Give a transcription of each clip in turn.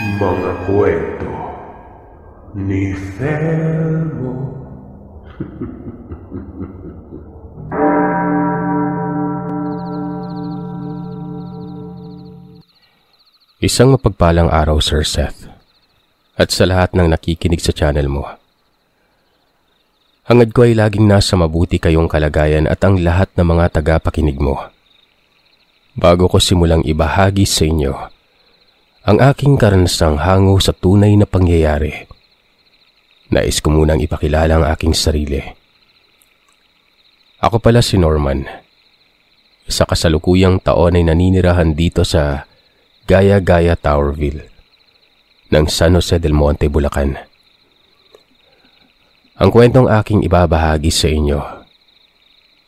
mga kwento ni Thelmo. Isang mapagpalang araw, Sir Seth, at sa lahat ng nakikinig sa channel mo. Hangad ko ay laging nasa mabuti kayong kalagayan at ang lahat ng mga tagapakinig mo. Bago ko simulang ibahagi sa inyo ang aking karanasang hango sa tunay na pangyayari. Nais ko munang ipakilala ang aking sarili. Ako pala si Norman. Sa kasalukuyang taon ay naninirahan dito sa Gaya Gaya Towerville ng San Jose del Monte, Bulacan. Ang kwentong aking ibabahagi sa inyo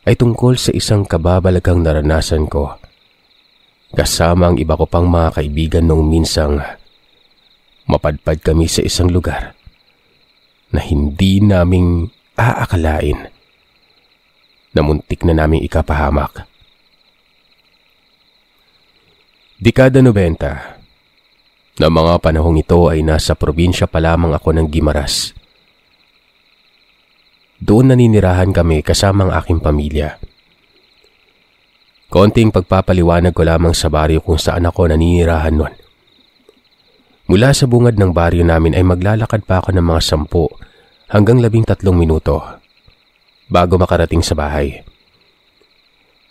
ay tungkol sa isang kababalagang naranasan ko kasama ang iba ko pang mga kaibigan nung minsang mapadpad kami sa isang lugar na hindi naming aakalain na muntik na naming ikapahamak. Dekada 90 na mga panahong ito ay nasa probinsya pa lamang ako ng Gimaras. Doon naninirahan kami kasama ang aking pamilya. Pamilya. Konting pagpapaliwanag ko lamang sa baryo kung saan ako naninirahan noon. Mula sa bungad ng baryo namin ay maglalakad pa ako ng mga sampu hanggang labing tatlong minuto bago makarating sa bahay.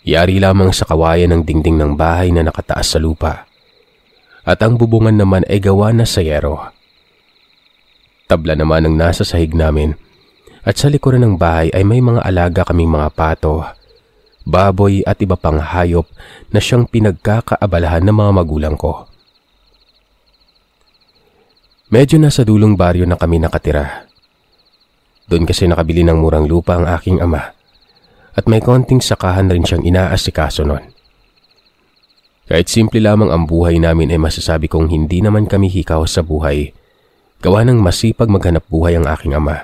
Yari lamang sa kawayan ng dingding ng bahay na nakataas sa lupa at ang bubungan naman ay gawa na sa yero. Tabla naman ang nasa sahig namin at sa likuran ng bahay ay may mga alaga kaming mga pato baboy at iba pang hayop na siyang pinagkakaabalahan ng mga magulang ko. Medyo nasa dulong baryo na kami nakatira. Doon kasi nakabili ng murang lupa ang aking ama at may konting sakahan rin siyang inaasikaso noon. Kahit simple lamang ang buhay namin ay masasabi kong hindi naman kami hikaw sa buhay. Gawa ng masipag maghanap buhay ang aking ama.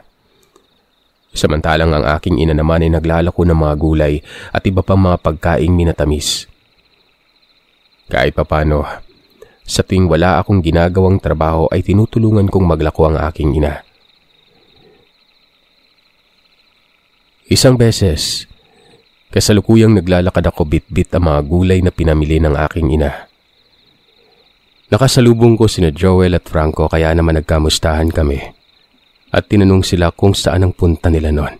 Samantalang ang aking ina naman ay naglalako ng mga gulay at iba pang mga pagkaing minatamis. Kahit papano, sa tuwing wala akong ginagawang trabaho ay tinutulungan kong maglako ang aking ina. Isang beses, kasalukuyang naglalakad ako bitbit -bit ang mga gulay na pinamili ng aking ina. Nakasalubong ko sina Joel at Franco kaya naman nagkamustahan kami at tinanong sila kung saan ang punta nila noon.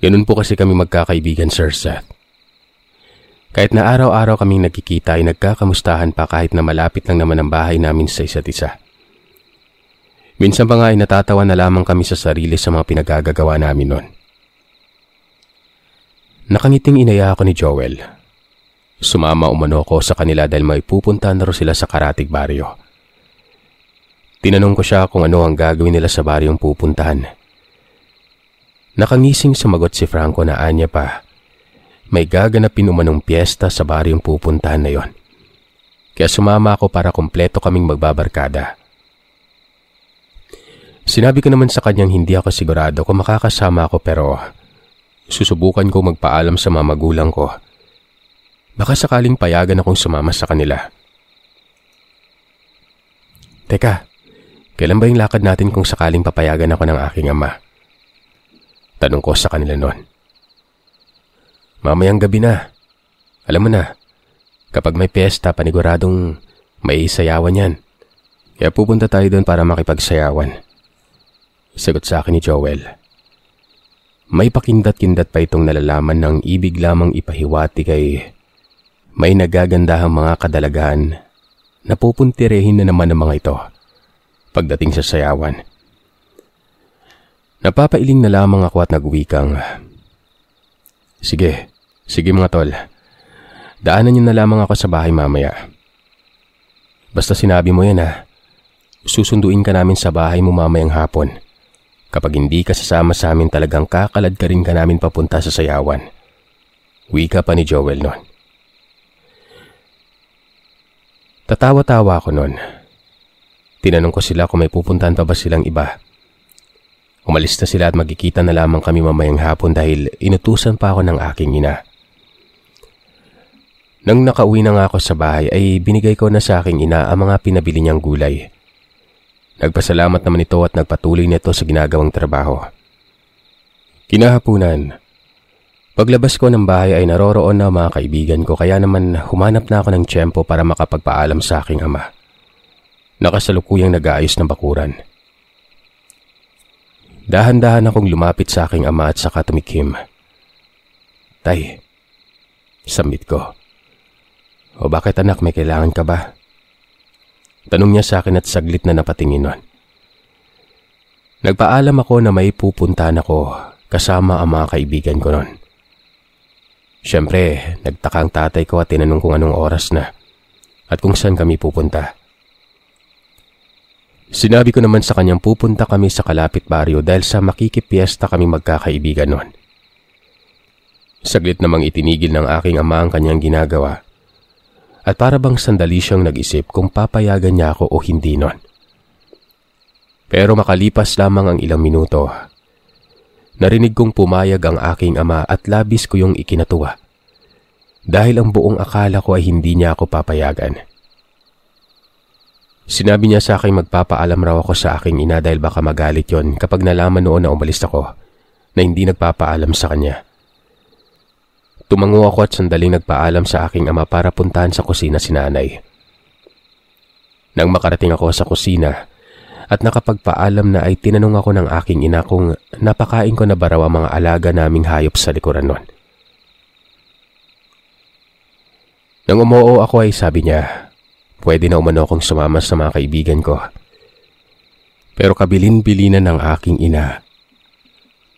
Ganun po kasi kami magkakaibigan, Sir Seth. Kahit na araw-araw kaming nagkikita ay nagkakamustahan pa kahit na malapit lang naman ang bahay namin sa isa't isa. Minsan pa nga ay natatawa na lamang kami sa sarili sa mga pinagagagawa namin noon. Nakangiting inaya ako ni Joel. Sumama umano ko sa kanila dahil may pupunta na ro sila sa Karatig Barrio. Tinanong ko siya kung ano ang gagawin nila sa baryong pupuntahan. Nakangising sumagot si Franco na anya pa. May gaganapin umanong piyesta sa baryong pupuntahan na yon. Kaya sumama ako para kumpleto kaming magbabarkada. Sinabi ko naman sa kanyang hindi ako sigurado kung makakasama ako pero susubukan ko magpaalam sa mga magulang ko. Baka sakaling payagan akong sumama sa kanila. Teka, Kailan ba yung lakad natin kung sakaling papayagan ako ng aking ama? Tanong ko sa kanila noon. Mamayang gabi na. Alam mo na, kapag may piyesta, paniguradong may isayawan yan. Kaya pupunta tayo doon para makipagsayawan. Sagot sa akin ni Joel. May pakindat-kindat pa itong nalalaman ng ibig lamang ipahiwati kay may nagagandahang mga kadalagaan na pupuntirehin na naman ng mga ito pagdating sa sayawan. Napapailing na lamang ako at nag Sige, sige mga tol. Daanan niyo na lamang ako sa bahay mamaya. Basta sinabi mo yan ha, ah. susunduin ka namin sa bahay mo mamayang hapon. Kapag hindi ka sasama sa amin talagang kakalad ka rin ka namin papunta sa sayawan. Wika pa ni Joel noon. Tatawa-tawa ako noon. Tinanong ko sila kung may pupuntahan pa ba silang iba. Umalis na sila at magkikita na lamang kami mamayang hapon dahil inutusan pa ako ng aking ina. Nang nakauwi na nga ako sa bahay ay binigay ko na sa aking ina ang mga pinabili niyang gulay. Nagpasalamat naman ito at nagpatuloy nito sa ginagawang trabaho. Kinahapunan, paglabas ko ng bahay ay naroroon na mga kaibigan ko kaya naman humanap na ako ng tiyempo para makapagpaalam sa aking ama nakasalukuyang nag-aayos ng bakuran. Dahan-dahan akong lumapit sa aking ama at saka tumikim. Tay, samit ko. O bakit anak, may kailangan ka ba? Tanong niya sa akin at saglit na napatingin nun. Nagpaalam ako na may pupuntahan ako kasama ang mga kaibigan ko nun. Siyempre, nagtaka ang tatay ko at tinanong kung anong oras na at kung saan kami pupunta. Sinabi ko naman sa kanyang pupunta kami sa kalapit baryo dahil sa makikipiesta kami magkakaibigan noon. Saglit namang itinigil ng aking ama ang kanyang ginagawa. At para bang sandali siyang nag-isip kung papayagan niya ako o hindi noon. Pero makalipas lamang ang ilang minuto, narinig kong pumayag ang aking ama at labis ko yung ikinatuwa. Dahil ang buong akala ko ay hindi niya ako papayagan. Sinabi niya sa akin magpapaalam raw ako sa aking ina dahil baka magalit yon kapag nalaman noon na umalis ako na hindi nagpapaalam sa kanya. Tumango ako at sandaling nagpaalam sa aking ama para puntahan sa kusina si nanay. Nang makarating ako sa kusina at nakapagpaalam na ay tinanong ako ng aking ina kung napakain ko na ba raw ang mga alaga naming hayop sa likuran noon. Nang umuo ako ay sabi niya, Pwede na umano akong sumama sa mga kaibigan ko. Pero kabilin-bilinan ng aking ina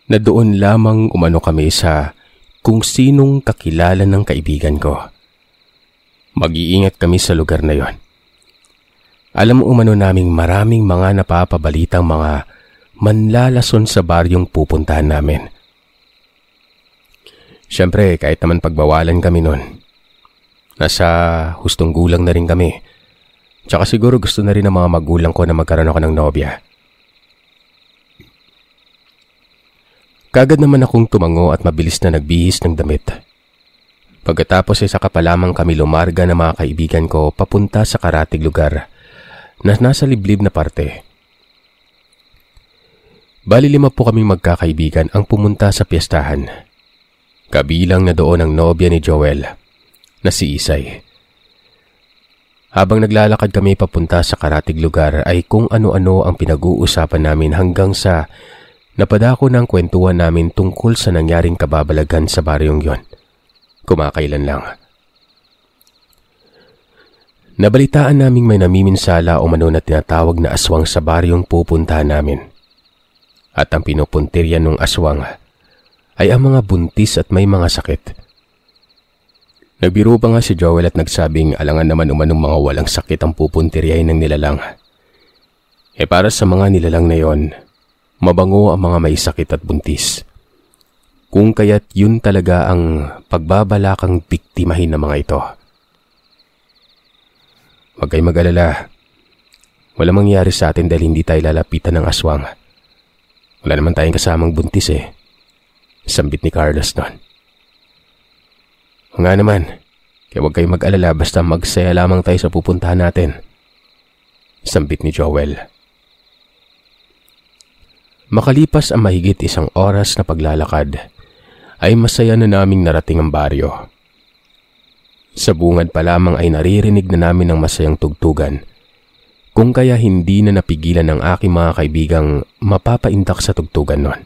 na doon lamang umano kami sa kung sinong kakilala ng kaibigan ko. Mag-iingat kami sa lugar na yon. Alam mo umano naming maraming mga napapabalitang mga manlalason sa baryong pupuntahan namin. Siyempre, kahit naman pagbawalan kami nun, nasa hustong gulang na rin kami Tsaka siguro gusto na rin ng mga magulang ko na magkaroon ako ng nobya. Kagad naman akong tumango at mabilis na nagbihis ng damit. Pagkatapos ay saka pa lamang kami lumarga ng mga kaibigan ko papunta sa karating lugar na nasa liblib na parte. Bali lima po kaming magkakaibigan ang pumunta sa piyestahan. Kabilang na doon ang nobya ni Joel na si Isay habang naglalakad kami papunta sa karatig lugar ay kung ano-ano ang pinag-uusapan namin hanggang sa napadako ng kwentuhan namin tungkol sa nangyaring kababalagan sa baryong yon. Kumakailan lang. Nabalitaan naming may namiminsala o mano na tinatawag na aswang sa baryong pupunta namin. At ang pinupuntirya ng aswang ay ang mga buntis at may mga sakit. Nagbiro pa nga si Joel at nagsabing alangan naman umanong mga walang sakit ang pupuntiryahin ng nilalang. E para sa mga nilalang na yon, mabango ang mga may sakit at buntis. Kung kaya't yun talaga ang pagbabalakang biktimahin ng mga ito. Huwag kayo mag-alala. Wala mangyari sa atin dahil hindi tayo lalapitan ng aswang. Wala naman tayong kasamang buntis eh. Sambit ni Carlos noon. Nga naman, kaya huwag kayong mag-alala basta magsaya lamang tayo sa pupuntahan natin. Sambit ni Joel. Makalipas ang mahigit isang oras na paglalakad, ay masaya na naming narating ang baryo. Sa bungad pa lamang ay naririnig na namin ang masayang tugtugan. Kung kaya hindi na napigilan ng aking mga kaibigang mapapaintak sa tugtugan nun.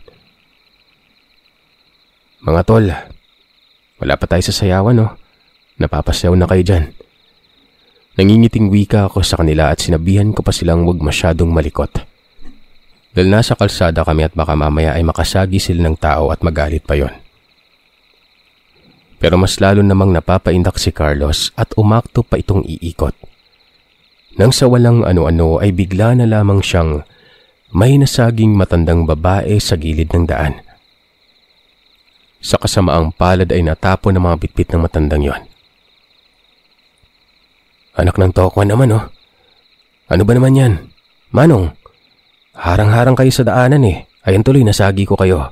Mga tol, wala pa tayo sa sayawan, no? Napapasayaw na kayo dyan. Nangingiting wika ako sa kanila at sinabihan ko pa silang huwag masyadong malikot. Dahil nasa kalsada kami at baka mamaya ay makasagi sila ng tao at magalit pa yon. Pero mas lalo namang napapaindak si Carlos at umakto pa itong iikot. Nang sa walang ano-ano ay bigla na lamang siyang may nasaging matandang babae sa gilid ng daan sa kasamaang palad ay natapon ng mga bitbit ng matandang yon. Anak ng Tokwan naman oh. Ano ba naman yan? Manong, harang-harang kayo sa daanan eh. Ayan tuloy, nasagi ko kayo.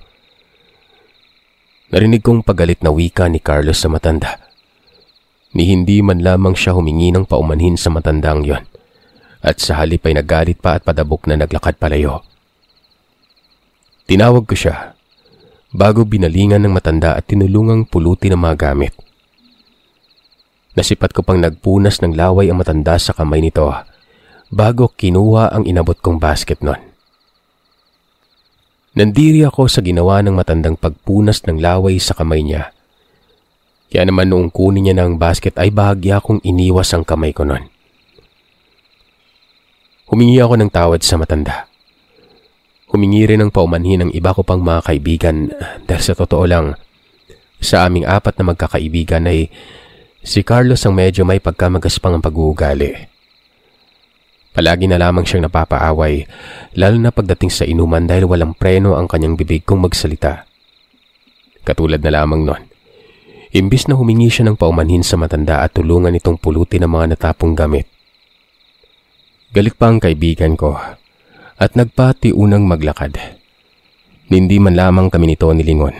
Narinig kong pagalit na wika ni Carlos sa matanda. Ni hindi man lamang siya humingi ng paumanhin sa matandang yon. At sa halip ay nagalit pa at padabok na naglakad palayo. Tinawag ko siya bago binalingan ng matanda at tinulungang pulutin ang mga gamit. Nasipat ko pang nagpunas ng laway ang matanda sa kamay nito bago kinuha ang inabot kong basket nun. Nandiri ako sa ginawa ng matandang pagpunas ng laway sa kamay niya. Kaya naman noong kunin niya ng basket ay bahagya kong iniwas ang kamay ko nun. Humingi ako ng tawad sa matanda. Humingi rin ng paumanhin ng iba ko pang mga kaibigan dahil sa totoo lang, sa aming apat na magkakaibigan ay si Carlos ang medyo may pagkamagaspang ang pag-uugali. Palagi na lamang siyang napapaaway, lalo na pagdating sa inuman dahil walang preno ang kanyang bibig kung magsalita. Katulad na lamang nun, imbis na humingi siya ng paumanhin sa matanda at tulungan itong pulutin ang mga natapong gamit. Galit pa ang kaibigan ko at nagpati unang maglakad. Hindi man lamang kami nito nilingon.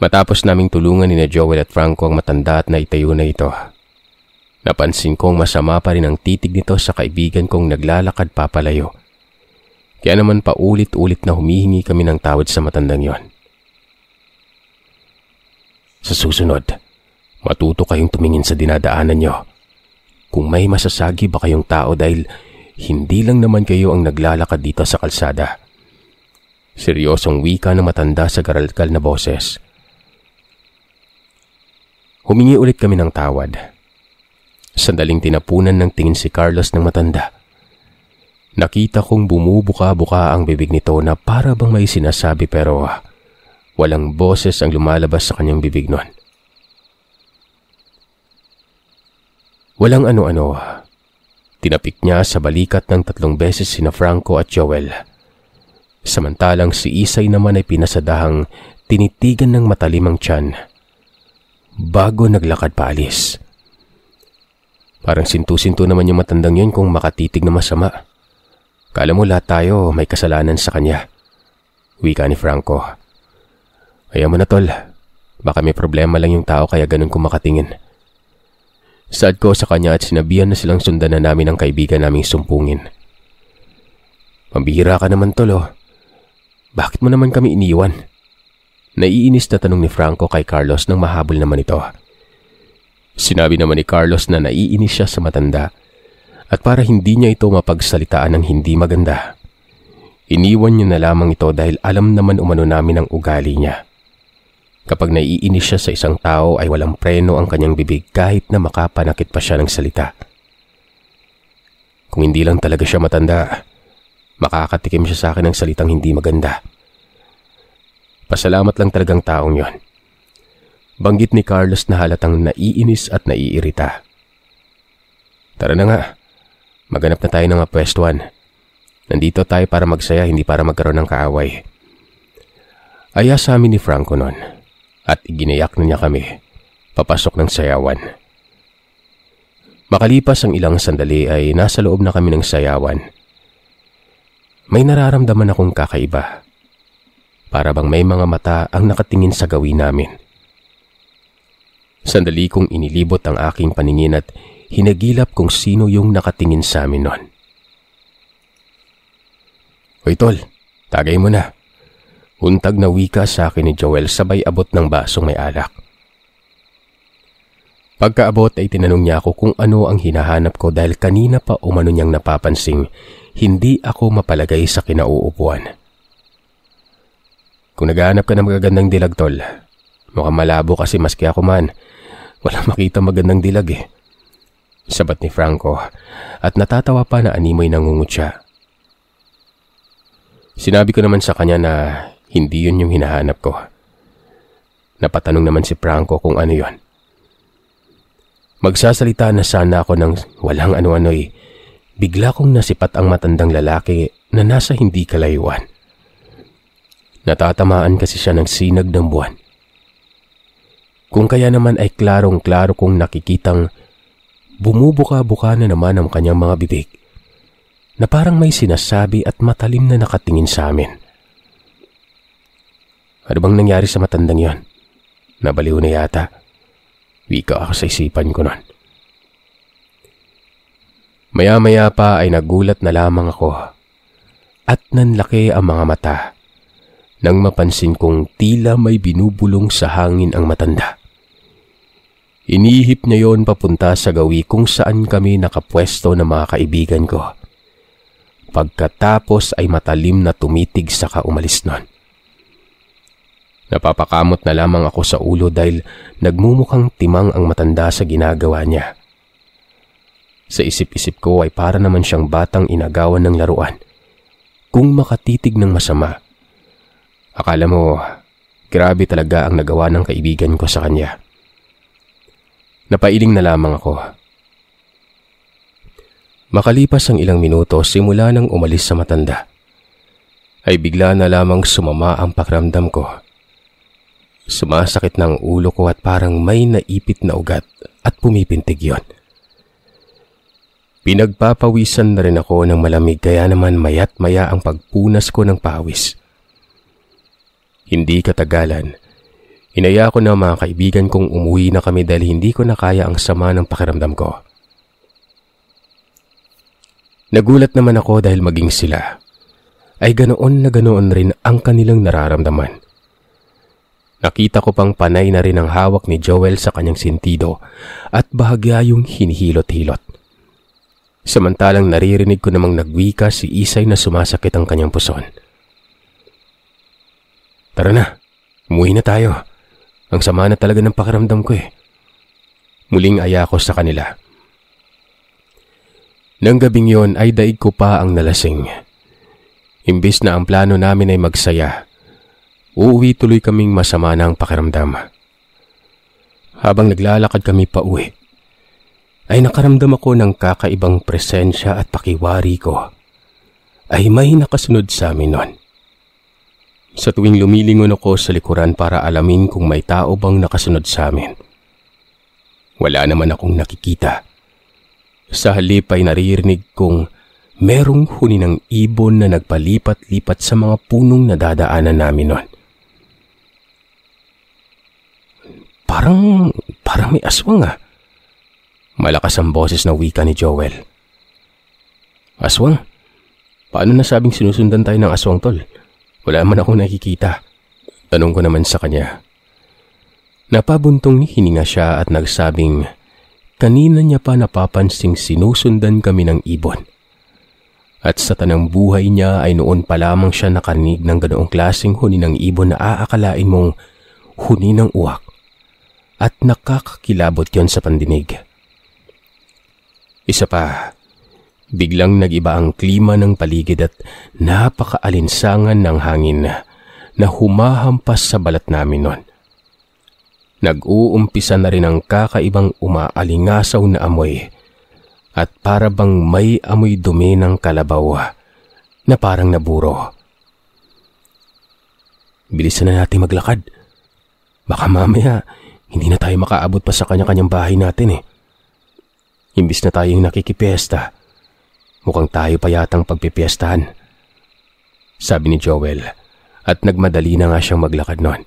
Matapos naming tulungan ni na Joel at Franco ang matanda at naitayo na ito. Napansin kong masama pa rin ang titig nito sa kaibigan kong naglalakad papalayo. Kaya naman paulit-ulit na humihingi kami ng tawad sa matandang yon. Sa susunod, matuto kayong tumingin sa dinadaanan nyo. Kung may masasagi ba kayong tao dahil hindi lang naman kayo ang naglalakad dito sa kalsada. Seryosong wika ng matanda sa garalkal na boses. Humingi ulit kami ng tawad. Sandaling tinapunan ng tingin si Carlos ng matanda. Nakita kong bumubuka-buka ang bibig nito na para bang may sinasabi pero ah, walang boses ang lumalabas sa kanyang bibig noon. Walang ano-ano Tinapik niya sa balikat ng tatlong beses sina Franco at Joel. Samantalang si Isay naman ay pinasadahang tinitigan ng matalimang tiyan bago naglakad paalis. Parang sintu-sintu naman yung matandang yun kung makatitig na masama. Kala mo lahat tayo may kasalanan sa kanya. Wika ni Franco. Ayaw mo na tol, baka may problema lang yung tao kaya ganun kumakatingin. makatingin. Saad ko sa kanya at sinabihan na silang sundan na namin ang kaibigan naming sumpungin. Pambihira ka naman tolo. Oh. Bakit mo naman kami iniwan? Naiinis na tanong ni Franco kay Carlos nang mahabol naman ito. Sinabi naman ni Carlos na naiinis siya sa matanda at para hindi niya ito mapagsalitaan ng hindi maganda. Iniwan niya na lamang ito dahil alam naman umano namin ang ugali niya. Kapag naiinis siya sa isang tao ay walang preno ang kanyang bibig kahit na makapanakit pa siya ng salita. Kung hindi lang talaga siya matanda, makakatikim siya sa akin ng salitang hindi maganda. Pasalamat lang talagang taong yon. Banggit ni Carlos na halatang naiinis at naiirita. Tara na nga, maganap na tayo ng apwestuan. Nandito tayo para magsaya, hindi para magkaroon ng kaaway. Aya sa amin ni Franco noon at iginayak na niya kami papasok ng sayawan. Makalipas ang ilang sandali ay nasa loob na kami ng sayawan. May nararamdaman akong kakaiba. Para bang may mga mata ang nakatingin sa gawin namin. Sandali kong inilibot ang aking paningin at hinagilap kung sino yung nakatingin sa amin noon. Hoy tol, tagay mo na. Untag na wika sa akin ni Joel sabay abot ng basong may alak. Pagkaabot ay tinanong niya ako kung ano ang hinahanap ko dahil kanina pa umano niyang napapansing hindi ako mapalagay sa kinauupuan. Kung naghahanap ka ng magagandang dilag tol, mukhang malabo kasi maski ako man, wala makita magandang dilag eh. Sabat ni Franco at natatawa pa na animoy nangungutya. Sinabi ko naman sa kanya na hindi yun yung hinahanap ko. Napatanong naman si Franco kung ano yon. Magsasalita na sana ako ng walang ano-ano Bigla kong nasipat ang matandang lalaki na nasa hindi kalayuan. Natatamaan kasi siya ng sinag ng buwan. Kung kaya naman ay klarong-klaro kong nakikitang bumubuka-buka na naman ang kanyang mga bibig na parang may sinasabi at matalim na nakatingin sa amin. Ano bang nangyari sa matandang yon? Nabaliw na yata. Wika ako sa isipan ko nun. Maya-maya pa ay nagulat na lamang ako at nanlaki ang mga mata nang mapansin kong tila may binubulong sa hangin ang matanda. Inihip niya yon papunta sa gawi kung saan kami nakapwesto ng mga kaibigan ko. Pagkatapos ay matalim na tumitig sa kaumalis nun. Napapakamot na lamang ako sa ulo dahil nagmumukhang timang ang matanda sa ginagawa niya. Sa isip-isip ko ay para naman siyang batang inagawan ng laruan. Kung makatitig ng masama. Akala mo, grabe talaga ang nagawa ng kaibigan ko sa kanya. Napailing na lamang ako. Makalipas ang ilang minuto simula nang umalis sa matanda, ay bigla na lamang sumama ang pakramdam ko. Sumasakit ng ulo ko at parang may naipit na ugat at pumipintig yon. Pinagpapawisan na rin ako ng malamig kaya naman mayat maya ang pagpunas ko ng pawis. Hindi katagalan, inaya ko na mga kaibigan kong umuwi na kami dahil hindi ko na kaya ang sama ng pakiramdam ko. Nagulat naman ako dahil maging sila ay ganoon na ganoon rin ang kanilang nararamdaman. Nakita ko pang panay na rin ang hawak ni Joel sa kanyang sintido at bahagya yung hinihilot-hilot. Samantalang naririnig ko namang nagwika si Isay na sumasakit ang kanyang puson. Tara na, umuwi na tayo. Ang sama na talaga ng pakiramdam ko eh. Muling aya ko sa kanila. Nang gabing yon ay daig ko pa ang nalasing. Imbis na ang plano namin ay magsaya, Uuwi tuloy kaming masama ng pakiramdam. Habang naglalakad kami pa uwi, ay nakaramdam ako ng kakaibang presensya at pakiwari ko ay may nakasunod sa amin noon. Sa tuwing lumilingon ako sa likuran para alamin kung may tao bang nakasunod sa amin. Wala naman akong nakikita. Sa halip ay naririnig kong merong huni ng ibon na nagpalipat-lipat sa mga punong nadadaanan namin noon. Parang, parang may aswang ah. Malakas ang boses na wika ni Joel. Aswang? Paano nasabing sinusundan tayo ng aswang tol? Wala man ako nakikita. Tanong ko naman sa kanya. Napabuntong hininga siya at nagsabing kanina niya pa napapansing sinusundan kami ng ibon. At sa tanang buhay niya ay noon pa lamang siya nakarinig ng ganoong klaseng huni ng ibon na aakalain mong huni ng uwak at nakakakilabot yon sa pandinig. Isa pa, biglang nagiba ang klima ng paligid at napakaalinsangan ng hangin na humahampas sa balat namin noon. Nag-uumpisa na rin ang kakaibang umaalingasaw na amoy at para may amoy dumi ng kalabaw na parang naburo. Bilisan na natin maglakad. Baka mamaya hindi na tayo makaabot pa sa kanya-kanyang bahay natin eh. Imbis na tayong nakikipiesta, mukhang tayo pa yatang pagpipiestahan. Sabi ni Joel at nagmadali na nga siyang maglakad noon.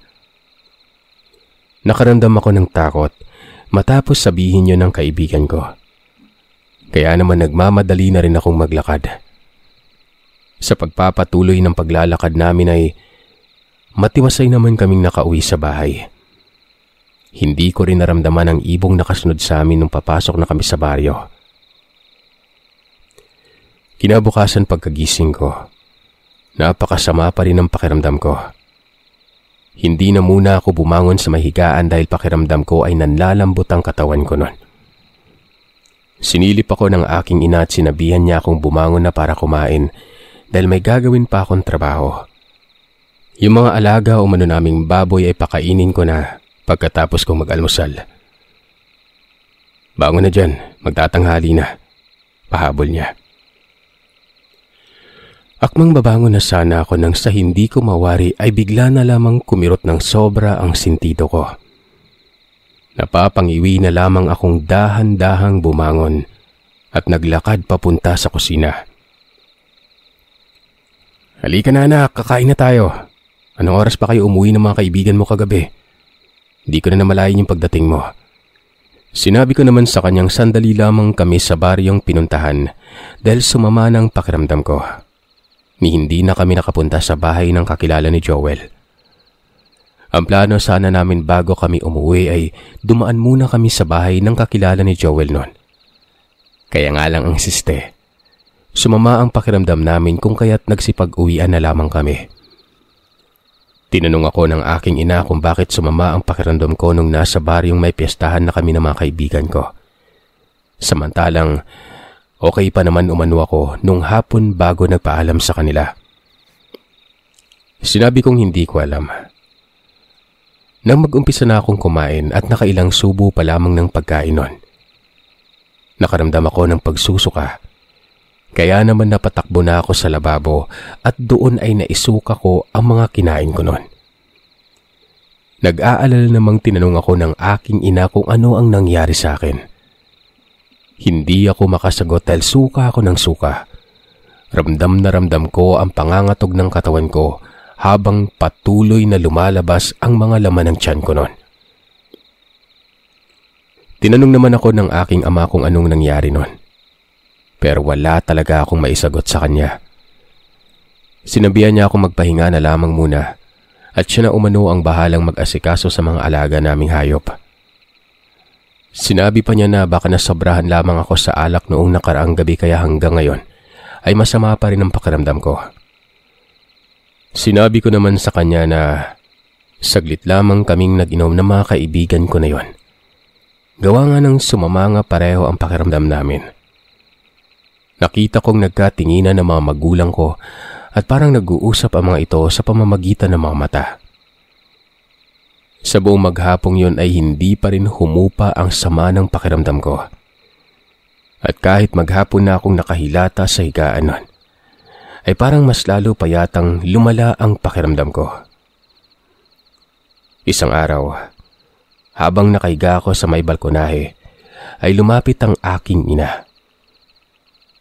Nakaramdam ako ng takot matapos sabihin yun ng kaibigan ko. Kaya naman nagmamadali na rin akong maglakad. Sa pagpapatuloy ng paglalakad namin ay matiwasay naman kaming nakauwi sa bahay. Hindi ko rin naramdaman ang ibong nakasunod sa amin nung papasok na kami sa baryo. Kinabukasan pagkagising ko, napakasama pa rin ang pakiramdam ko. Hindi na muna ako bumangon sa mahigaan dahil pakiramdam ko ay nanlalambot ang katawan ko nun. Sinilip ako ng aking ina at sinabihan niya akong bumangon na para kumain dahil may gagawin pa akong trabaho. Yung mga alaga o manunaming baboy ay pakainin ko na pagkatapos kong mag-almusal. Bangon na dyan, magtatanghali na. Pahabol niya. Akmang babangon na sana ako nang sa hindi ko mawari ay bigla na lamang kumirot ng sobra ang sintido ko. Napapangiwi na lamang akong dahan-dahang bumangon at naglakad papunta sa kusina. Halika na anak, kakain na tayo. Anong oras pa kayo umuwi ng mga kaibigan mo kagabi? Di ko na namalayan yung pagdating mo. Sinabi ko naman sa kanyang sandali lamang kami sa baryong pinuntahan dahil sumama ng pakiramdam ko. Ni hindi na kami nakapunta sa bahay ng kakilala ni Joel. Ang plano sana namin bago kami umuwi ay dumaan muna kami sa bahay ng kakilala ni Joel noon. Kaya nga lang ang siste. Sumama ang pakiramdam namin kung kaya't nagsipag-uwian na lamang kami. Tinanong ako ng aking ina kung bakit sumama ang pakirandom ko nung nasa baryong may piyestahan na kami ng mga kaibigan ko. Samantalang, okay pa naman umano ako nung hapon bago nagpaalam sa kanila. Sinabi kong hindi ko alam. Nang mag-umpisa na akong kumain at nakailang subo pa lamang ng pagkain nun. Nakaramdam ako ng pagsusuka kaya naman napatakbo na ako sa lababo at doon ay naisuka ko ang mga kinain ko noon. Nag-aalala namang tinanong ako ng aking ina kung ano ang nangyari sa akin. Hindi ako makasagot dahil suka ako ng suka. Ramdam na ramdam ko ang pangangatog ng katawan ko habang patuloy na lumalabas ang mga laman ng tiyan ko noon. Tinanong naman ako ng aking ama kung anong nangyari noon pero wala talaga akong maisagot sa kanya. Sinabihan niya ako magpahinga na lamang muna at siya na umano ang bahalang mag-asikaso sa mga alaga naming hayop. Sinabi pa niya na baka nasobrahan lamang ako sa alak noong nakaraang gabi kaya hanggang ngayon ay masama pa rin ang pakiramdam ko. Sinabi ko naman sa kanya na saglit lamang kaming nag-inom ng mga kaibigan ko na yon. Gawa nga ng sumama nga pareho ang pakiramdam namin. Nakita kong nagkatinginan ng mga magulang ko at parang nag-uusap ang mga ito sa pamamagitan ng mga mata. Sa buong maghapong yon ay hindi pa rin humupa ang sama ng pakiramdam ko. At kahit maghapon na akong nakahilata sa higaan nun, ay parang mas lalo pa yatang lumala ang pakiramdam ko. Isang araw, habang nakahiga ako sa may balkonahe, ay lumapit ang aking ina.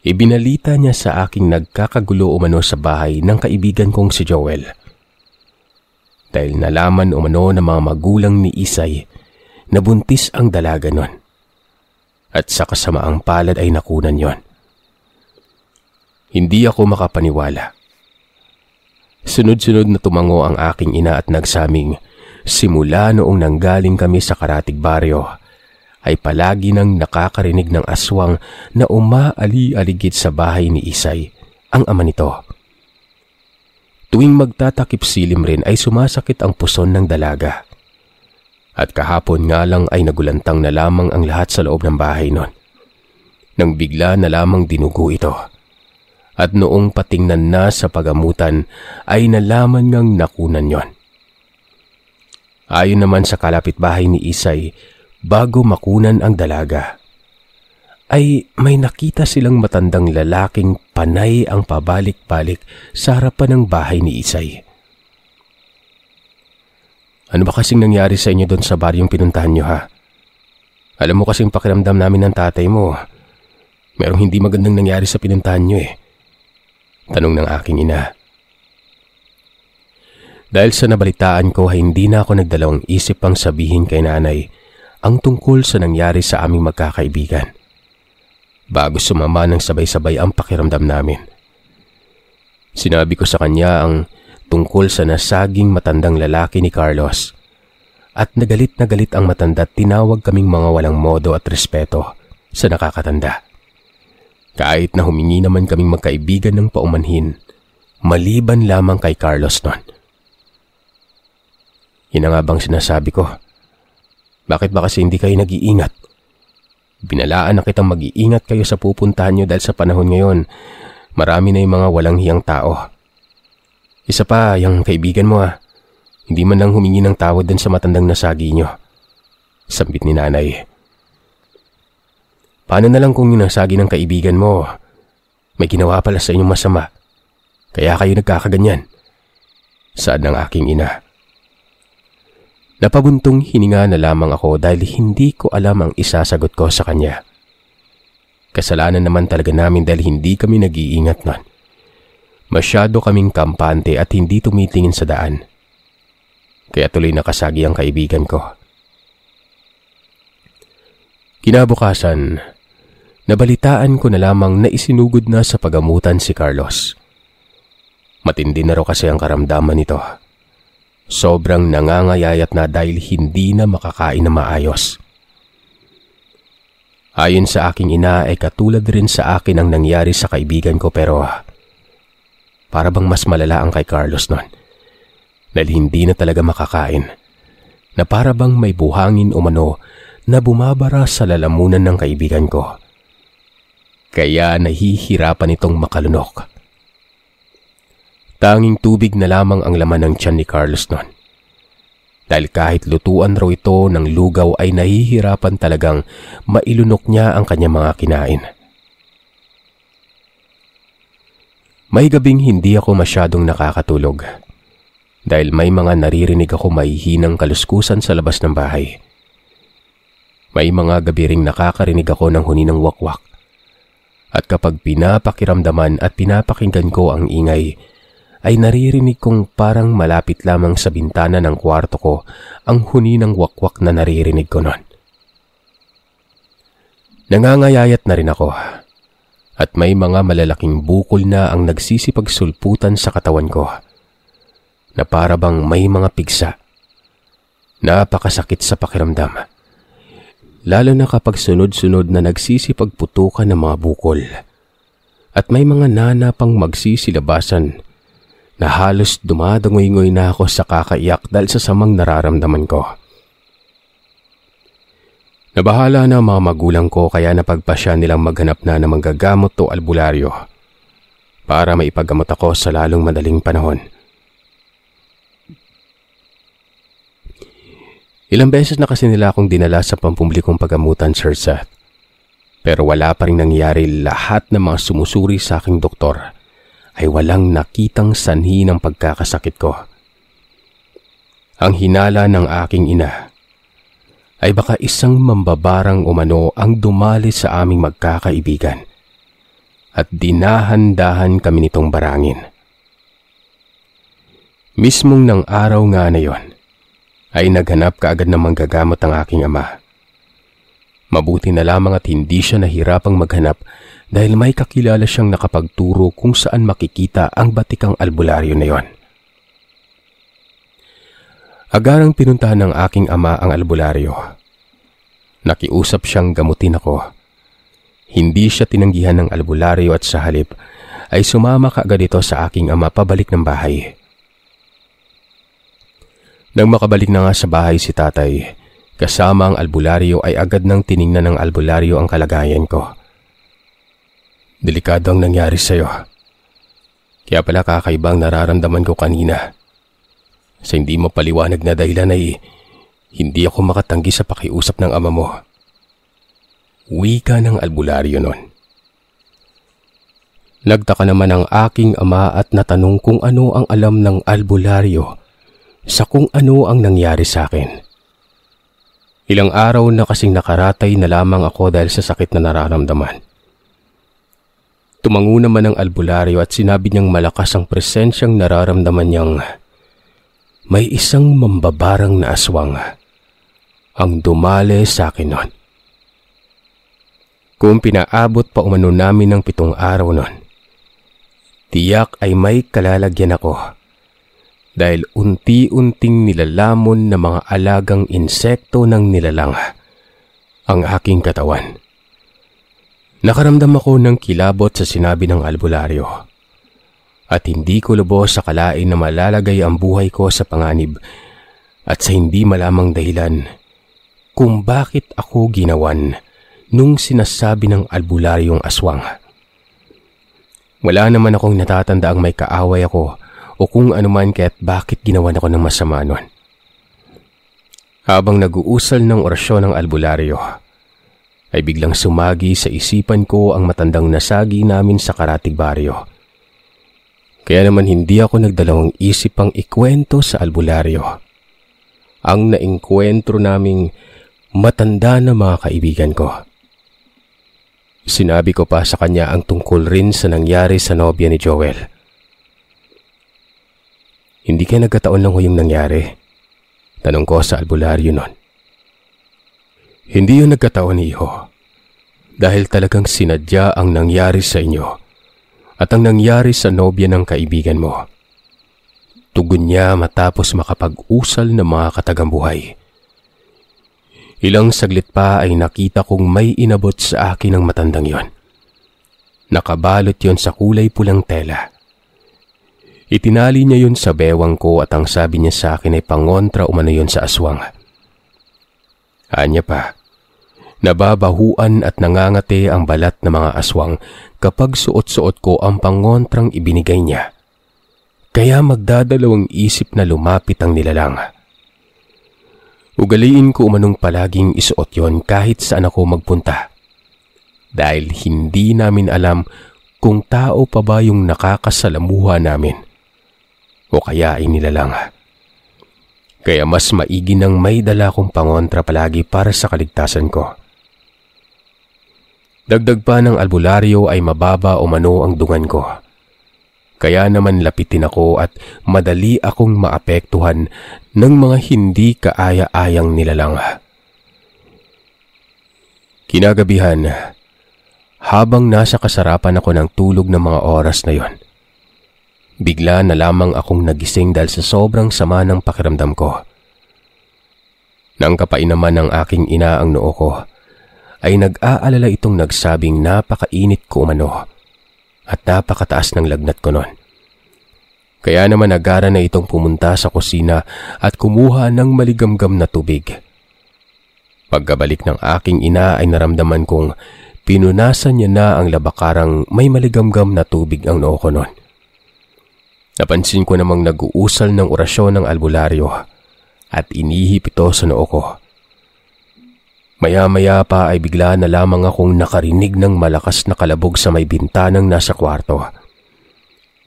Ibinalita niya sa aking nagkakagulo umano sa bahay ng kaibigan kong si Joel. Dahil nalaman umano ng mga magulang ni Isay na buntis ang dalaga nun. At sa kasamaang palad ay nakunan yon. Hindi ako makapaniwala. Sunod-sunod na tumango ang aking ina at nagsaming, simula noong nanggaling kami sa Karatig Baryo ay palagi nang nakakarinig ng aswang na umaali-aligid sa bahay ni Isay, ang ama nito. Tuwing magtatakip silim rin ay sumasakit ang puson ng dalaga. At kahapon nga lang ay nagulantang na lamang ang lahat sa loob ng bahay nun. Nang bigla na lamang dinugo ito. At noong patingnan na sa pagamutan ay nalaman ngang nakunan yon. Ayon naman sa kalapit bahay ni Isay, bago makunan ang dalaga ay may nakita silang matandang lalaking panay ang pabalik-balik sa harapan ng bahay ni Isay. Ano ba kasing nangyari sa inyo doon sa baryong pinuntahan nyo ha? Alam mo kasing pakiramdam namin ng tatay mo. Merong hindi magandang nangyari sa pinuntahan nyo eh. Tanong ng aking ina. Dahil sa nabalitaan ko ay hindi na ako nagdalawang isip pang sabihin kay nanay ang tungkol sa nangyari sa aming magkakaibigan. Bago sumama ng sabay-sabay ang pakiramdam namin. Sinabi ko sa kanya ang tungkol sa nasaging matandang lalaki ni Carlos. At nagalit na galit ang matanda at tinawag kaming mga walang modo at respeto sa nakakatanda. Kahit na humingi naman kaming magkaibigan ng paumanhin, maliban lamang kay Carlos noon. Yan nga bang sinasabi ko bakit ba kasi hindi kayo nag-iingat? Binalaan na kitang mag-iingat kayo sa pupuntahan nyo dahil sa panahon ngayon. Marami na yung mga walang hiyang tao. Isa pa, yung kaibigan mo ah. Hindi man lang humingi ng tawad din sa matandang nasagi nyo. Sambit ni nanay. Paano na lang kung yung nasagi ng kaibigan mo? May ginawa pala sa inyong masama. Kaya kayo nagkakaganyan. Saad ng aking ina. Napabuntong hininga na lamang ako dahil hindi ko alam ang isasagot ko sa kanya. Kasalanan naman talaga namin dahil hindi kami nag-iingat nun. Masyado kaming kampante at hindi tumitingin sa daan. Kaya tuloy nakasagi ang kaibigan ko. Kinabukasan, nabalitaan ko na lamang na isinugod na sa pagamutan si Carlos. Matindi na raw kasi ang karamdaman nito. Sobrang nangangayayat na dahil hindi na makakain na maayos. Ayon sa aking ina ay katulad rin sa akin ang nangyari sa kaibigan ko pero para bang mas malala ang kay Carlos noon. Dahil hindi na talaga makakain. Na para bang may buhangin umano na bumabara sa lalamunan ng kaibigan ko. Kaya nahihirapan itong makalunok. Tanging tubig na lamang ang laman ng tiyan ni Carlos noon. Dahil kahit lutuan raw ito ng lugaw ay nahihirapan talagang mailunok niya ang kanyang mga kinain. May gabing hindi ako masyadong nakakatulog dahil may mga naririnig ako mahihinang kaluskusan sa labas ng bahay. May mga gabi ring nakakarinig ako ng huni ng wakwak. At kapag pinapakiramdaman at pinapakinggan ko ang ingay, ay naririnig kong parang malapit lamang sa bintana ng kwarto ko ang huni ng wakwak na naririnig ko noon. Nangangayayat na rin ako at may mga malalaking bukol na ang nagsisipagsulputan sa katawan ko na para bang may mga pigsa. Napakasakit sa pakiramdam. Lalo na kapag sunod-sunod na nagsisipagputukan ng mga bukol at may mga nana pang magsisilabasan na halos dumadangoy-ngoy na ako sa kakaiyak dahil sa samang nararamdaman ko. Nabahala na ang mga magulang ko kaya napagpasya nilang maghanap na ng manggagamot o albularyo para maipagamot ako sa lalong madaling panahon. Ilang beses na kasi nila akong dinala sa pampublikong pagamutan, Sir Seth. Pero wala pa rin nangyari lahat ng mga sumusuri sa aking doktor ay walang nakitang sanhi ng pagkakasakit ko. Ang hinala ng aking ina ay baka isang mambabarang umano ang dumali sa aming magkakaibigan at dinahan-dahan kami nitong barangin. Mismong ng araw nga na yon, ay naghanap kaagad ng manggagamot ang aking ama. Mabuti na lamang at hindi siya nahirapang maghanap dahil may kakilala siyang nakapagturo kung saan makikita ang batikang albularyo na yon. Agarang pinuntahan ng aking ama ang albularyo. Nakiusap siyang gamutin ako. Hindi siya tinanggihan ng albularyo at sa halip ay sumama kaagad ito sa aking ama pabalik ng bahay. Nang makabalik na nga sa bahay si tatay, kasama ang albularyo ay agad nang tiningnan ng albularyo ang kalagayan ko Delikado ang nangyari sa'yo. Kaya pala kakaiba ang nararamdaman ko kanina. Sa hindi mapaliwanag na dahilan ay hindi ako makatanggi sa pakiusap ng ama mo. Uwi ka ng albularyo nun. Nagtaka naman ang aking ama at natanong kung ano ang alam ng albularyo sa kung ano ang nangyari sa akin. Ilang araw na kasing nakaratay na lamang ako dahil sa sakit na nararamdaman. Tumango naman ang albularyo at sinabi niyang malakas ang presensyang nararamdaman niyang may isang mambabarang na aswang ang dumale sa akin noon. Kung pinaabot pa umano namin ng pitong araw noon, tiyak ay may kalalagyan ako dahil unti-unting nilalamon ng mga alagang insekto ng nilalang ang aking katawan. Nakaramdam ako ng kilabot sa sinabi ng albularyo. At hindi ko lubos sa kalain na malalagay ang buhay ko sa panganib at sa hindi malamang dahilan kung bakit ako ginawan nung sinasabi ng albularyong aswang. Wala naman akong natatandaang may kaaway ako o kung anuman kaya't bakit ginawan ako ng masama nun. Habang nag-uusal ng orasyon ng albularyo, ay biglang sumagi sa isipan ko ang matandang nasagi namin sa Karatig Baryo. Kaya naman hindi ako nagdalawang isip pang ikwento sa albularyo. Ang naingkwentro naming matanda na mga kaibigan ko. Sinabi ko pa sa kanya ang tungkol rin sa nangyari sa nobya ni Joel. Hindi kaya nagkataon lang ho yung nangyari. Tanong ko sa albularyo nun. Hindi yun nagkataon ni Iho. Dahil talagang sinadya ang nangyari sa inyo at ang nangyari sa nobya ng kaibigan mo. Tugon niya matapos makapag-usal ng mga katagambuhay. Ilang saglit pa ay nakita kong may inabot sa akin ang matandang yon. Nakabalot yon sa kulay pulang tela. Itinali niya yon sa bewang ko at ang sabi niya sa akin ay pangontra umano yon sa aswang. Anya pa, nababahuan at nangangate ang balat ng mga aswang kapag suot-suot ko ang pangontrang ibinigay niya. Kaya magdadalawang isip na lumapit ang nilalang. Ugaliin ko umanong palaging isuot yon kahit saan ako magpunta. Dahil hindi namin alam kung tao pa ba yung nakakasalamuha namin. O kaya ay nilalang. Kaya mas maigi nang may dala kong pangontra palagi para sa kaligtasan ko. Dagdag pa ng albularyo ay mababa o mano ang dungan ko. Kaya naman lapitin ako at madali akong maapektuhan ng mga hindi kaaya-ayang nilalang. Kinagabihan, habang nasa kasarapan ako ng tulog ng mga oras na yon, Bigla na lamang akong nagising dahil sa sobrang sama ng pakiramdam ko. Nang kapainaman ng aking ina ang noo ko, ay nag-aalala itong nagsabing napakainit ko umano at napakataas ng lagnat ko noon. Kaya naman nagara na itong pumunta sa kusina at kumuha ng maligamgam na tubig. Pagkabalik ng aking ina ay naramdaman kong pinunasan niya na ang labakarang may maligamgam na tubig ang noo ko noon. Napansin ko namang nag-uusal ng orasyon ng albularyo at inihip ito sa noo ko. Maya-maya pa ay bigla na lamang akong nakarinig ng malakas na kalabog sa may bintanang nasa kwarto.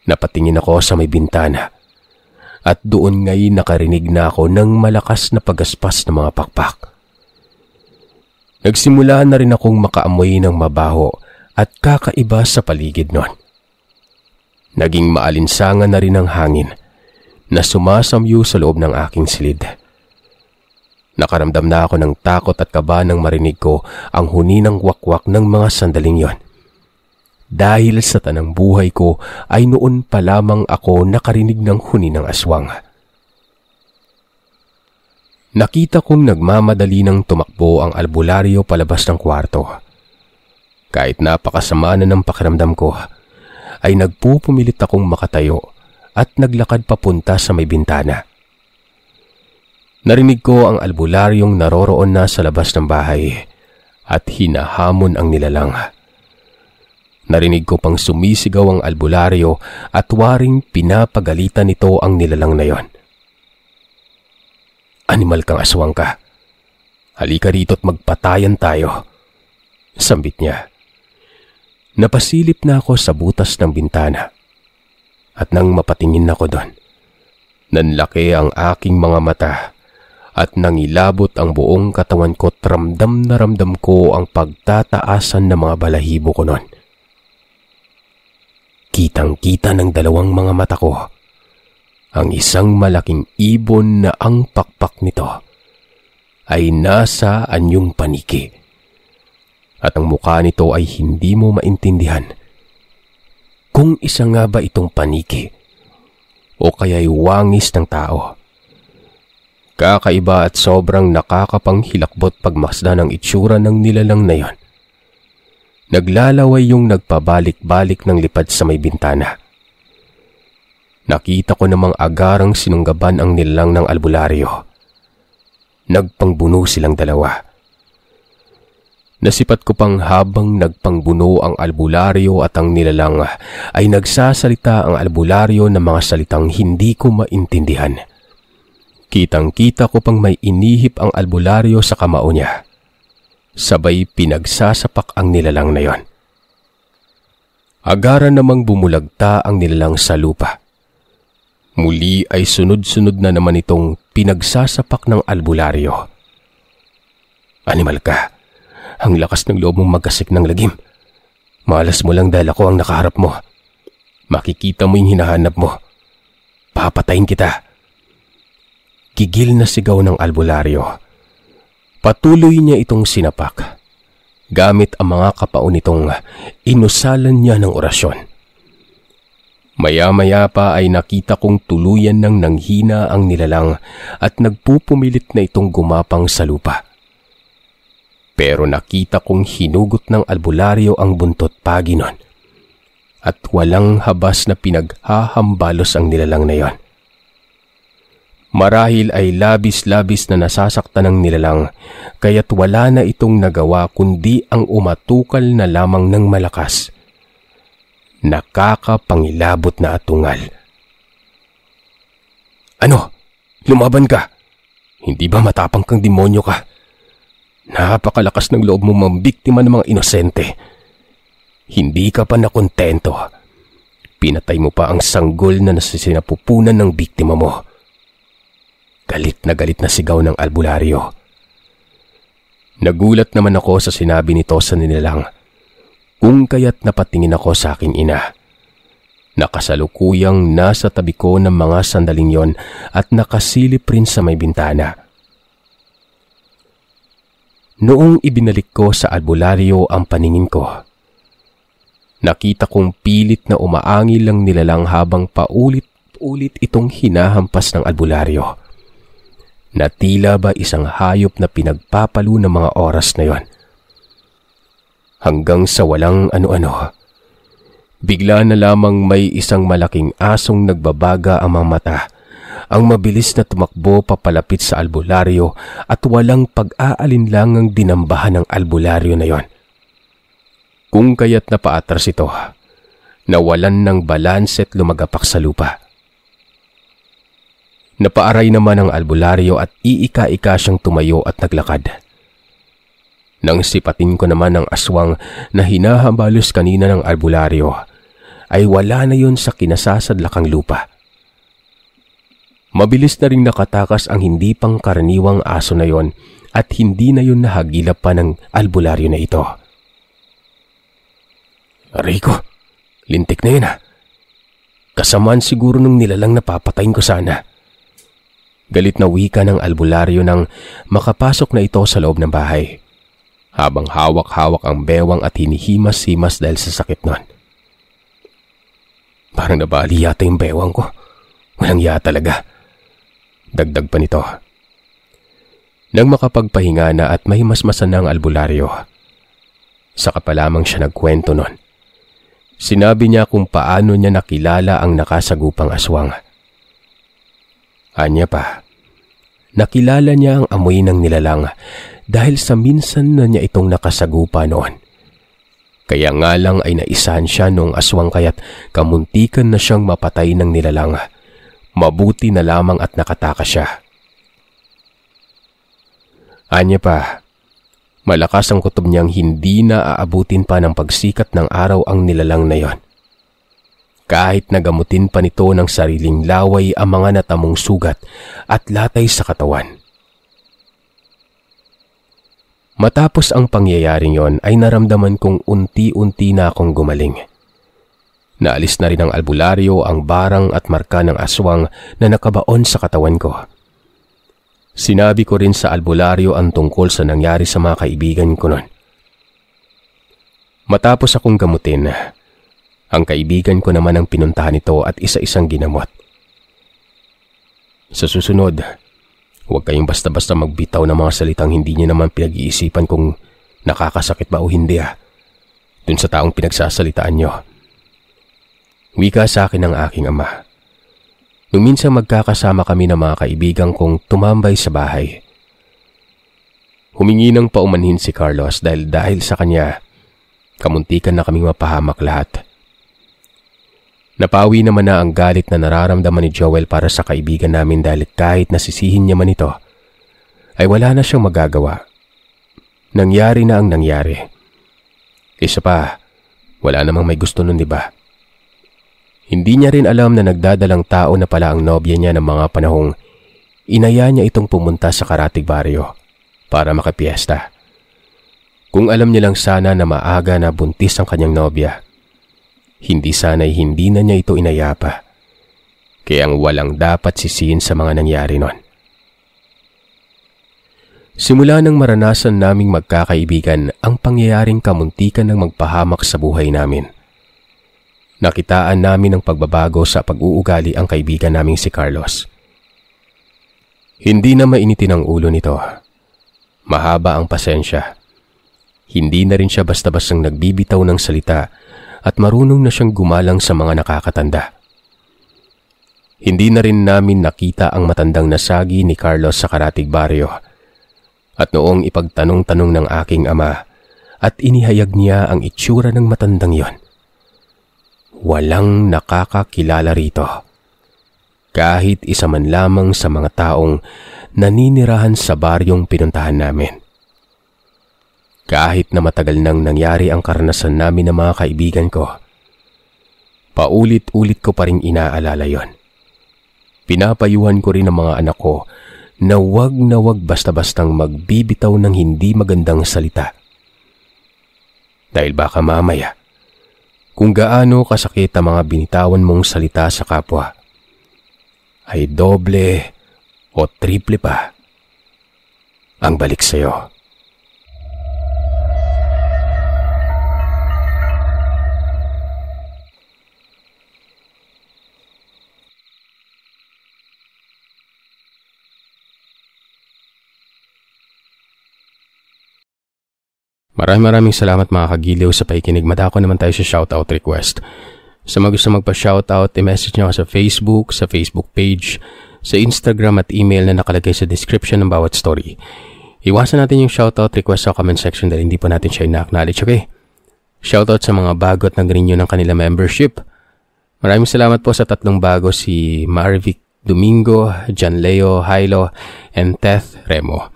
Napatingin ako sa may bintana at doon ngay nakarinig na ako ng malakas na pagaspas ng mga pakpak. Nagsimula na rin akong makaamoy ng mabaho at kakaiba sa paligid noon. Naging maalinsangan na rin ang hangin na sumasamyo sa loob ng aking silid. Nakaramdam na ako ng takot at kaba nang marinig ko ang huni ng wakwak ng mga sandaling yon. Dahil sa tanang buhay ko ay noon pa lamang ako nakarinig ng huni ng aswang. Nakita kong nagmamadali ng tumakbo ang albularyo palabas ng kwarto. Kahit napakasama na ng pakiramdam ko, ay nagpupumilit akong makatayo at naglakad papunta sa may bintana. Narinig ko ang albularyong naroroon na sa labas ng bahay at hinahamon ang nilalang. Narinig ko pang sumisigaw ang albularyo at waring pinapagalitan nito ang nilalang na yon. Animal kang aswang ka. Halika rito at magpatayan tayo. Sambit niya. Napasilip na ako sa butas ng bintana. At nang mapatingin ako doon, nanlaki ang aking mga mata at nangilabot ang buong katawan ko at ramdam na ramdam ko ang pagtataasan ng mga balahibo ko noon. Kitang-kita ng dalawang mga mata ko ang isang malaking ibon na ang pakpak nito ay nasa anyong paniki at ang mukha nito ay hindi mo maintindihan. Kung isa nga ba itong paniki o kaya'y wangis ng tao. Kakaiba at sobrang nakakapanghilakbot pagmasda ng itsura ng nilalang na yon. Naglalaway yung nagpabalik-balik ng lipad sa may bintana. Nakita ko namang agarang sinunggaban ang nilalang ng albularyo. Nagpangbuno silang dalawa. Nasipat ko pang habang nagpangbuno ang albularyo at ang nilalang ay nagsasalita ang albularyo ng mga salitang hindi ko maintindihan. Kitang-kita ko pang may inihip ang albularyo sa kamao niya. Sabay pinagsasapak ang nilalang na yon. Agaran namang bumulagta ang nilalang sa lupa. Muli ay sunod-sunod na naman itong pinagsasapak ng albularyo. Animal ka! Ang lakas ng loob mong magasik ng lagim. Malas mo lang dahil ako ang nakaharap mo. Makikita mo yung hinahanap mo. Papatayin kita. Gigil na sigaw ng albularyo. Patuloy niya itong sinapak. Gamit ang mga kapaon nitong inusalan niya ng orasyon. Maya-maya pa ay nakita kong tuluyan ng nanghina ang nilalang at nagpupumilit na itong gumapang sa lupa. Pero nakita kong hinugot ng albularyo ang buntot pagi nun. At walang habas na pinaghahambalos ang nilalang na yon. Marahil ay labis-labis na nasasaktan ng nilalang, kaya't wala na itong nagawa kundi ang umatukal na lamang ng malakas. Nakakapangilabot na atungal. Ano? Lumaban ka! Hindi ba matapang kang demonyo ka? Napakalakas ng loob mo mambiktima ng mga inosente. Hindi ka pa nakontento. Pinatay mo pa ang sanggol na nasisinapupunan ng biktima mo. Galit na galit na sigaw ng albularyo. Nagulat naman ako sa sinabi ni Tosa nilang kung kaya't napatingin ako sa aking ina. Nakasalukuyang nasa tabi ko ng mga sandaling yon at nakasilip rin sa may bintana. Noong ibinalik ko sa albularyo ang paningin ko, nakita kong pilit na umaangil lang nilalang habang paulit-ulit itong hinahampas ng albularyo na tila ba isang hayop na pinagpapalo ng mga oras na yon. Hanggang sa walang ano-ano, bigla na lamang may isang malaking asong nagbabaga ang mga mata ang mabilis na tumakbo papalapit sa albularyo at walang pag-aalinlang ang dinambahan ng albularyo na yon. Kung kaya't napaatras ito, nawalan ng balance at lumagapak sa lupa. Napaaray naman ang albularyo at iika-ika siyang tumayo at naglakad. Nang sipatin ko naman ang aswang na hinahambalos kanina ng albularyo, ay wala na yon sa kinasasadlakang lupa. Mabilis na rin nakatakas ang hindi pangkaraniwang aso na yon at hindi na yun nahagilap pa ng albularyo na ito. Rico, lintik na yun ha. Ah. Kasamaan siguro nung nilalang napapatayin ko sana. Galit na wika ng albularyo nang makapasok na ito sa loob ng bahay. Habang hawak-hawak ang bewang at hinihimas-himas dahil sa sakit nun. Parang nabali yata yung bewang ko. Walang ya talaga. Dagdag pa nito. Nang makapagpahinga na at may masmasan ng albularyo, saka pa lamang siya nagkwento nun. Sinabi niya kung paano niya nakilala ang nakasagupang aswang. Anya pa, nakilala niya ang amoy ng nilalang dahil sa minsan na niya itong nakasagupa noon. Kaya nga lang ay naisan siya noong aswang kaya't kamuntikan na siyang mapatay ng nilalang. Mabuti na lamang at nakataka siya. Anya pa, malakas ang kutob niyang hindi na aabutin pa ng pagsikat ng araw ang nilalang na yon. Kahit nagamutin pa nito ng sariling laway ang mga natamong sugat at latay sa katawan. Matapos ang pangyayaring yon ay naramdaman kong unti-unti na akong gumaling. Naalis na rin ng albularyo ang barang at marka ng aswang na nakabaon sa katawan ko. Sinabi ko rin sa albularyo ang tungkol sa nangyari sa mga kaibigan ko noon. Matapos akong gamutin, ang kaibigan ko naman ang pinuntahan nito at isa-isang ginamot. Sa susunod, huwag kayong basta-basta magbitaw ng mga salitang hindi niyo naman pinag-iisipan kung nakakasakit ba o hindi ah. Dun sa taong pinagsasalitaan niyo. Wika sa akin ng aking ama. Nung minsan magkakasama kami ng mga kaibigan kong tumambay sa bahay. Humingi ng paumanhin si Carlos dahil dahil sa kanya, kamuntikan na kaming mapahamak lahat. Napawi naman na ang galit na nararamdaman ni Joel para sa kaibigan namin dahil kahit nasisihin niya man ito, ay wala na siyang magagawa. Nangyari na ang nangyari. Isa pa, wala namang may gusto nun, di ba? Hindi niya rin alam na nagdadalang tao na pala ang nobya niya ng mga panahong inaya niya itong pumunta sa Karatig Barrio para makapiesta. Kung alam niya lang sana na maaga na buntis ang kanyang nobya, hindi sana'y hindi na niya ito inaya pa. Kayang walang dapat sisihin sa mga nangyari nun. Simula nang maranasan naming magkakaibigan ang pangyayaring kamuntikan ng magpahamak sa buhay namin – nakitaan namin ang pagbabago sa pag-uugali ang kaibigan naming si Carlos. Hindi na mainitin ang ulo nito. Mahaba ang pasensya. Hindi na rin siya basta-bastang nagbibitaw ng salita at marunong na siyang gumalang sa mga nakakatanda. Hindi na rin namin nakita ang matandang nasagi ni Carlos sa Karatig Barrio. At noong ipagtanong-tanong ng aking ama, at inihayag niya ang itsura ng matandang yon walang nakakakilala rito. Kahit isa man lamang sa mga taong naninirahan sa baryong pinuntahan namin. Kahit na matagal nang nangyari ang karanasan namin ng mga kaibigan ko, paulit-ulit ko pa rin inaalala yon. Pinapayuhan ko rin ang mga anak ko na wag na wag basta-bastang magbibitaw ng hindi magandang salita. Dahil baka mamaya, kung gaano kasakit ang mga binitawan mong salita sa kapwa. Ay doble o triple pa ang balik sa'yo. Maraming maraming salamat mga kagiliw sa pakikinig. Madako naman tayo sa shoutout request. Sa mga gusto magpa-shoutout, i-message nyo ako sa Facebook, sa Facebook page, sa Instagram at email na nakalagay sa description ng bawat story. Iwasan natin yung shoutout request sa comment section dahil hindi pa natin siya ina-acknowledge, okay? Shoutout sa mga bago at nag-renew ng kanila membership. Maraming salamat po sa tatlong bago si Marvic Domingo, Leo, Hilo, and Teth Remo.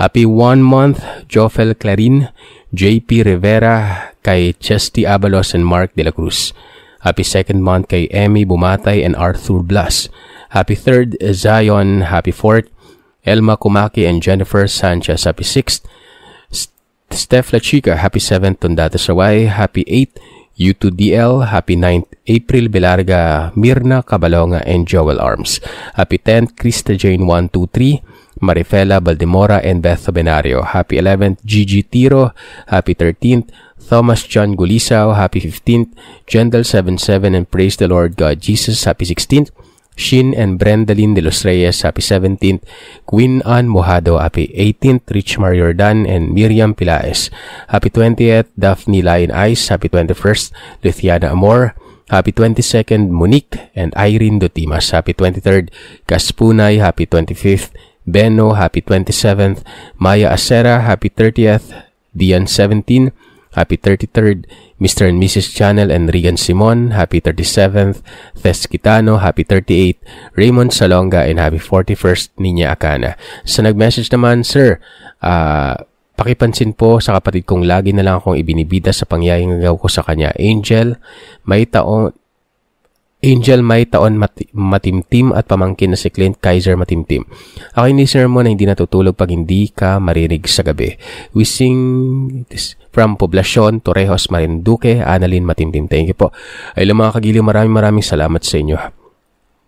Happy one month, Jofel Clarin, JP Rivera, kay Chesty Abalos and Mark De La Cruz. Happy second month kay Emmy Bumatay and Arthur Blas. Happy third, Zion. Happy fourth, Elma Kumaki and Jennifer Sanchez. Happy sixth, St- Steph La Chica. Happy seventh, Tondata Sawai. Happy eighth, U2DL. Happy 9th, April Belarga, Mirna Cabalonga, and Joel Arms. Happy 10th, Krista Jane 123. Marifela Baldemora and Beth Sabenario. Happy 11th, Gigi Tiro. Happy 13th, Thomas John Gulisao. Happy 15th, Jendel77 and Praise the Lord God Jesus. Happy 16th, Shin and Brendalyn de los Reyes. Happy 17th, Queen Ann Mojado. Happy 18th, Rich Mariordan and Miriam Pilaes. Happy 20th, Daphne Lion Ice. Happy 21st, Luciana Amor. Happy 22nd, Monique and Irene Dotimas. Happy 23rd, Kaspunay. Happy 25th, Benno, happy 27th. Maya Acera, happy 30th. Dian 17, happy 33rd. Mr. and Mrs. Channel and Regan Simon, happy 37th. Thes Kitano, happy 38th. Raymond Salonga, and happy 41st, Ninya Akana. Sa nag-message naman, Sir, ah... Uh, Pakipansin po sa kapatid kong lagi na lang akong ibinibida sa pangyayagaw ko sa kanya. Angel, may taon, Angel may taon matimtim at pamangkin na si Clint Kaiser matimtim. Ako ni listener mo na hindi natutulog pag hindi ka marinig sa gabi. Wishing this from Poblacion, Torrejos, Marinduque, Annalyn Matimtim. Thank you po. Ay lang mga kagiliw, maraming maraming salamat sa inyo.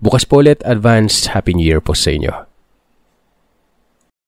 Bukas po ulit, advance Happy New Year po sa inyo.